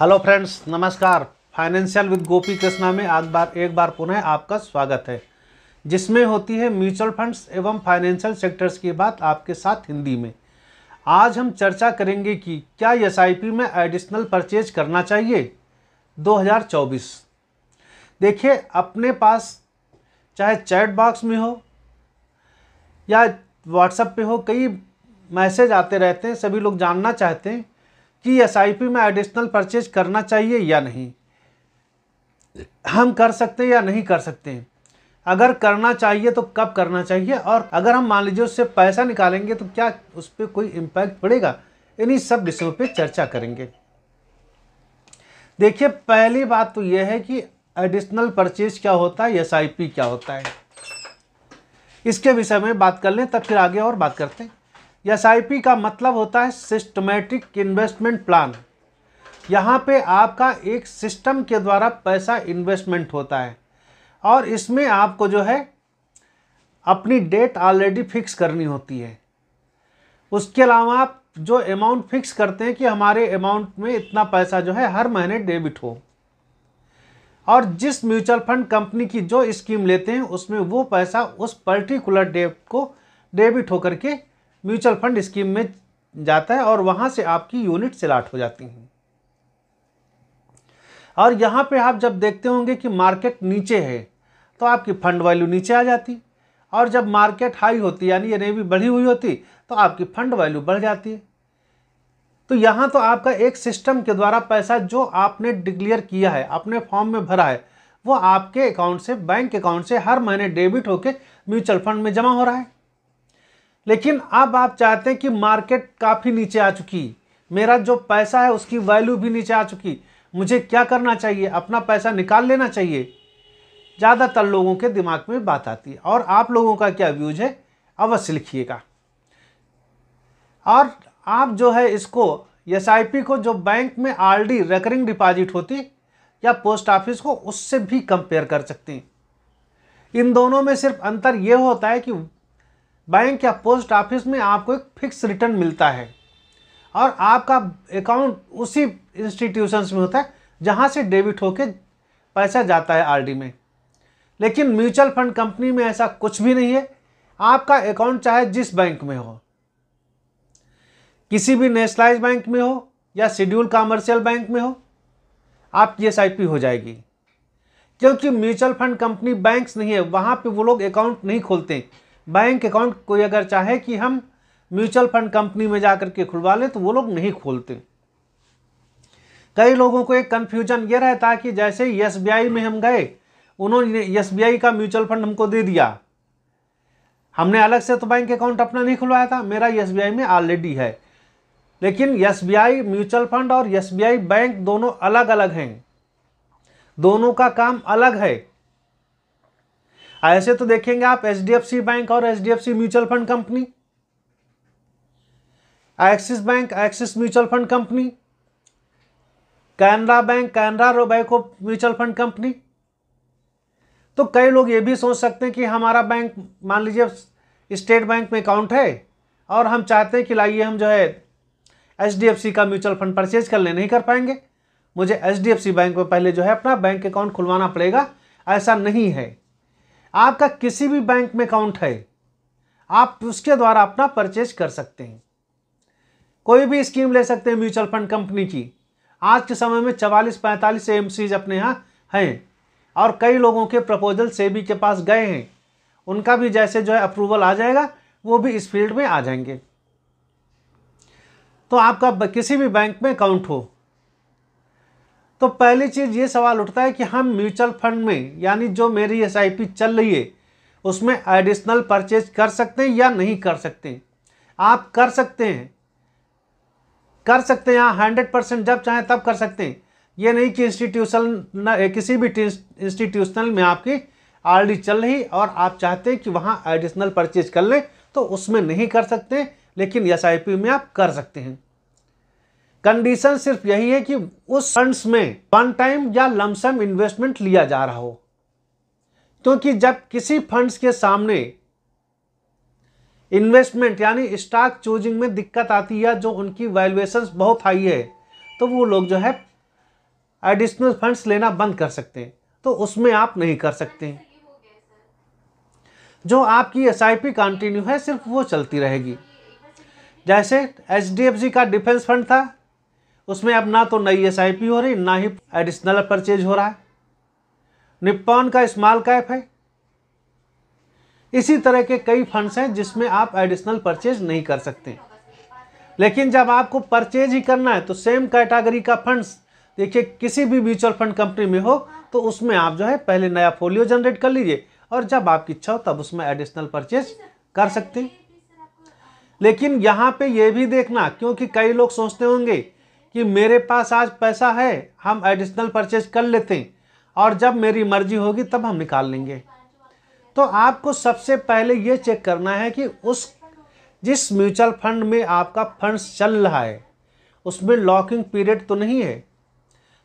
hello friends नमस्कार financial with Gopi Krishna में आज बार एक बार पुनः आपका स्वागत है जिसमें होती है म्यूचुअल फंड्स एवं फाइनेंशियल सेक्टर्स की बात आपके साथ हिंदी में आज हम चर्चा करेंगे कि क्या एस में एडिशनल परचेज करना चाहिए 2024 देखिए अपने पास चाहे चैट बॉक्स में हो या व्हाट्सएप पे हो कई मैसेज आते रहते हैं सभी लोग जानना चाहते हैं कि एस में एडिशनल परचेज करना चाहिए या नहीं हम कर सकते हैं या नहीं कर सकते हैं अगर करना चाहिए तो कब करना चाहिए और अगर हम मान लीजिए उससे पैसा निकालेंगे तो क्या उस पर कोई इम्पैक्ट पड़ेगा इन्हीं सब विषयों पे चर्चा करेंगे देखिए पहली बात तो यह है कि एडिशनल परचेज क्या होता है एस क्या होता है इसके विषय में बात कर लें तब फिर आगे और बात करते हैं एस का मतलब होता है सिस्टमेटिक इन्वेस्टमेंट प्लान यहाँ पे आपका एक सिस्टम के द्वारा पैसा इन्वेस्टमेंट होता है और इसमें आपको जो है अपनी डेट ऑलरेडी फिक्स करनी होती है उसके अलावा आप जो अमाउंट फिक्स करते हैं कि हमारे अमाउंट में इतना पैसा जो है हर महीने डेबिट हो और जिस म्यूचुअल फंड कंपनी की जो स्कीम लेते हैं उसमें वो पैसा उस पर्टिकुलर डेट को डेबिट होकर के म्यूचुअल फंड स्कीम में जाता है और वहाँ से आपकी यूनिट सिलाट हो जाती हैं और यहाँ पे आप जब देखते होंगे कि मार्केट नीचे है तो आपकी फंड वैल्यू नीचे आ जाती और जब मार्केट हाई होती यानी ये नेवी बढ़ी हुई होती तो आपकी फंड वैल्यू बढ़ जाती है तो यहाँ तो आपका एक सिस्टम के द्वारा पैसा जो आपने डिक्लेयर किया है अपने फॉर्म में भरा है वो आपके अकाउंट से बैंक अकाउंट से हर महीने डेबिट होकर म्यूचुअल फंड में जमा हो रहा है लेकिन अब आप चाहते हैं कि मार्केट काफ़ी नीचे आ चुकी मेरा जो पैसा है उसकी वैल्यू भी नीचे आ चुकी मुझे क्या करना चाहिए अपना पैसा निकाल लेना चाहिए ज़्यादातर लोगों के दिमाग में बात आती है और आप लोगों का क्या व्यूज है अवश्य लिखिएगा और आप जो है इसको एस को जो बैंक में आलरेडी रेकरिंग डिपॉजिट होती या पोस्ट ऑफिस को उससे भी कंपेयर कर सकते हैं इन दोनों में सिर्फ अंतर यह होता है कि बैंक या पोस्ट ऑफिस में आपको एक फिक्स रिटर्न मिलता है और आपका अकाउंट उसी इंस्टीट्यूशंस में होता है जहाँ से डेबिट होकर पैसा जाता है आरडी में लेकिन म्यूचुअल फंड कंपनी में ऐसा कुछ भी नहीं है आपका अकाउंट चाहे जिस बैंक में हो किसी भी नेशनलाइज बैंक में हो या शेड्यूल कॉमर्शियल बैंक में हो आपकी एस हो जाएगी क्योंकि म्यूचुअल फंड कंपनी बैंक्स नहीं है वहाँ पे वो लोग अकाउंट नहीं खोलते बैंक अकाउंट कोई अगर चाहे कि हम म्यूचुअल फंड कंपनी में जा के खुलवा लें तो वो लोग नहीं खोलते कई लोगों को एक कन्फ्यूजन ये रहता है कि जैसे एस में हम गए उन्होंने एस का म्यूचुअल फंड हमको दे दिया हमने अलग से तो बैंक अकाउंट अपना नहीं खुलवाया था मेरा एस में ऑलरेडी है लेकिन एस म्यूचुअल फंड और एस बैंक दोनों अलग अलग हैं दोनों का काम अलग है ऐसे तो देखेंगे आप सी बैंक और सी mutual fund company Axis bank Axis mutual fund company Canara bank Canara Robeco mutual fund company तो कई लोग ये भी सोच सकते हैं कि हमारा बैंक मान लीजिए स्टेट बैंक में अकाउंट है और हम चाहते हैं कि लाइए हम जो है एच का म्यूचुअल फंड परचेज कर ले नहीं कर पाएंगे मुझे एच बैंक में पहले जो है अपना बैंक अकाउंट खुलवाना पड़ेगा ऐसा नहीं है आपका किसी भी बैंक में अकाउंट है आप उसके द्वारा अपना परचेज कर सकते हैं कोई भी स्कीम ले सकते हैं म्यूचुअल फंड कंपनी की आज के समय में चवालीस पैंतालीस एम अपने यहाँ हैं और कई लोगों के प्रपोजल सेबी के पास गए हैं उनका भी जैसे जो है अप्रूवल आ जाएगा वो भी इस फील्ड में आ जाएंगे तो आपका किसी भी बैंक में अकाउंट हो तो पहली चीज़ ये सवाल उठता है कि हम म्यूचुअल फंड में यानी जो मेरी एस चल रही है उसमें एडिशनल परचेज कर सकते हैं या नहीं कर सकते हैं आप कर सकते हैं कर सकते हैं यहाँ हंड्रेड परसेंट जब चाहें तब कर सकते हैं ये नहीं कि इंस्टीट्यूशन किसी भी इंस्टीट्यूशनल में आपकी आरडी चल रही और आप चाहते हैं कि वहाँ एडिशनल परचेज कर लें तो उसमें नहीं कर सकते लेकिन एस में आप कर सकते हैं कंडीशन सिर्फ यही है कि उस फंड्स में वन टाइम या लमसम इन्वेस्टमेंट लिया जा रहा हो क्योंकि जब किसी फंड्स के सामने इन्वेस्टमेंट यानी स्टॉक चूजिंग में दिक्कत आती है जो उनकी वैल्यूएशन बहुत हाई है तो वो लोग जो है एडिशनल फंड्स लेना बंद कर सकते हैं तो उसमें आप नहीं कर सकते जो आपकी एस आई पी कंटिन्यू है सिर्फ वो चलती रहेगी जैसे एच डी एफ का डिफेंस फंड था उसमें अब ना तो नई एस हो रही ना ही एडिशनल परचेज हो रहा है निप्पॉन का स्मॉल कैप है इसी तरह के कई फंड्स हैं जिसमें आप एडिशनल परचेज नहीं कर सकते लेकिन जब आपको परचेज ही करना है तो सेम कैटेगरी का फंड्स देखिए किसी भी म्यूचुअल फंड कंपनी में हो तो उसमें आप जो है पहले नया फोलियो जनरेट कर लीजिए और जब आपकी इच्छा हो तब उसमें एडिशनल परचेज कर सकते हैं लेकिन यहाँ पे ये भी देखना क्योंकि कई लोग सोचते होंगे कि मेरे पास आज पैसा है हम एडिशनल परचेज कर लेते हैं और जब मेरी मर्जी होगी तब हम निकाल लेंगे तो आपको सबसे पहले ये चेक करना है कि उस जिस म्यूचुअल फंड में आपका फंड चल रहा है उसमें लॉकिंग पीरियड तो नहीं है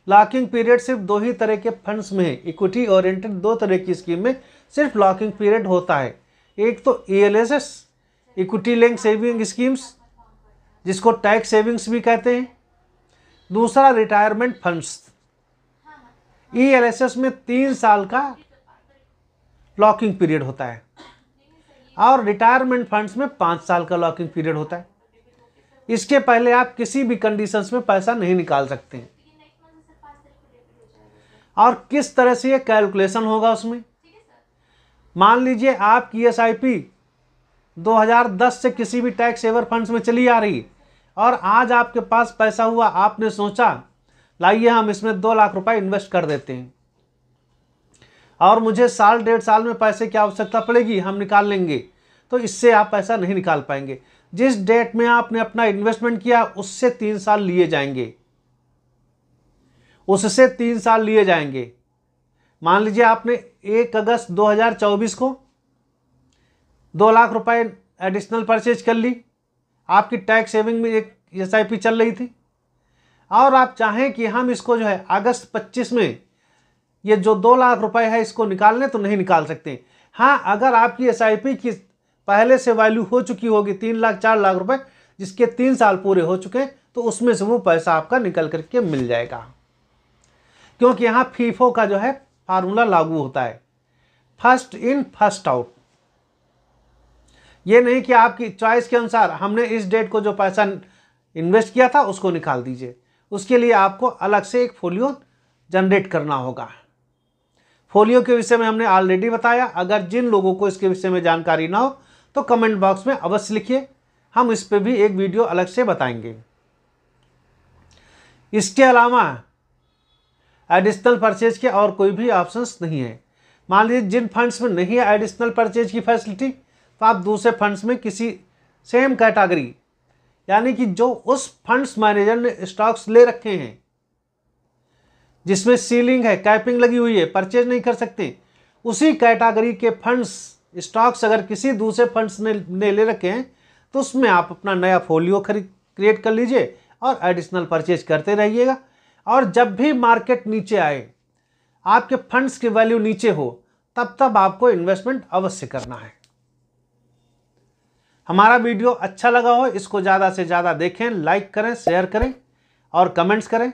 लॉकिंग पीरियड सिर्फ दो ही तरह के फंड्स में है इक्विटी ओरिएंटेड दो तरह की स्कीम में सिर्फ लॉकिंग पीरियड होता है एक तो E equity link saving schemes जिसको टैक्स सेविंग्स भी कहते हैं दूसरा रिटायरमेंट फंड्स ई एल में तीन साल का लॉकिंग पीरियड होता है और रिटायरमेंट फंड्स में पाँच साल का लॉकिंग पीरियड होता है इसके पहले आप किसी भी कंडीशंस में पैसा नहीं निकाल सकते हैं और किस तरह से ये कैलकुलेशन होगा उसमें मान लीजिए आपकी एस आई पी 2010 से किसी भी टैक्स सेवर फंड्स में चली आ रही है और आज आपके पास पैसा हुआ आपने सोचा लाइए हम इसमें दो लाख रुपए इन्वेस्ट कर देते हैं और मुझे साल डेढ़ साल में पैसे की आवश्यकता पड़ेगी हम निकाल लेंगे तो इससे आप पैसा नहीं निकाल पाएंगे जिस डेट में आपने अपना इन्वेस्टमेंट किया उससे तीन साल लिए जाएंगे उससे तीन साल लिए जाएंगे मान लीजिए आपने एक अगस्त 2024 को दो लाख रुपए एडिशनल परचेज कर ली आपकी टैक्स सेविंग में एक एस चल रही थी और आप चाहें कि हम इसको जो है अगस्त पच्चीस में ये जो दो लाख रुपए है इसको निकालने तो नहीं निकाल सकते हाँ अगर आपकी एस की पहले से वैल्यू हो चुकी होगी तीन लाख चार लाख रुपए जिसके तीन साल पूरे हो चुके हैं तो उसमें से वो पैसा आपका निकल करके मिल जाएगा क्योंकि यहाँ फीफो का जो है फार्मूला लागू होता है फर्स्ट इन फर्स्ट आउट ये नहीं कि आपकी चॉइस के अनुसार हमने इस डेट को जो पैसा इन्वेस्ट किया था उसको निकाल दीजिए उसके लिए आपको अलग से एक फोलियो जनरेट करना होगा फोलियो के विषय में हमने ऑलरेडी बताया अगर जिन लोगों को इसके विषय में जानकारी ना हो तो कमेंट बॉक्स में अवश्य लिखिए हम इस पर भी एक वीडियो अलग से बताएंगे इसके अलावा एडिशनल परचेज के और कोई भी ऑप्शंस नहीं है मान लीजिए जिन फंड्स में नहीं है एडिशनल परचेज की फैसिलिटी तो आप दूसरे फंड्स में किसी सेम कैटागरी यानी कि जो उस फंड्स मैनेजर ने स्टॉक्स ले रखे हैं जिसमें सीलिंग है कैपिंग लगी हुई है परचेज नहीं कर सकते उसी कैटागरी के फंड्स स्टॉक्स अगर किसी दूसरे फंड्स ने, ने ले रखे हैं तो उसमें आप अपना नया फोलियो खरीद क्रिएट कर लीजिए और एडिशनल परचेज करते रहिएगा और जब भी मार्केट नीचे आए आपके फंड्स की वैल्यू नीचे हो तब तब आपको इन्वेस्टमेंट अवश्य करना है हमारा वीडियो अच्छा लगा हो इसको ज़्यादा से ज़्यादा देखें लाइक करें शेयर करें और कमेंट्स करें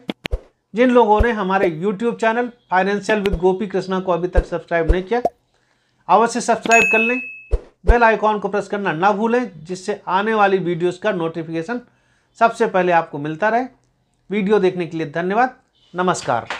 जिन लोगों ने हमारे YouTube channel financial with Gopi Krishna को अभी तक सब्सक्राइब नहीं किया अवश्य सब्सक्राइब कर लें बेल आइकॉन को प्रेस करना ना भूलें जिससे आने वाली वीडियोस का नोटिफिकेशन सबसे पहले आपको मिलता रहे वीडियो देखने के लिए धन्यवाद नमस्कार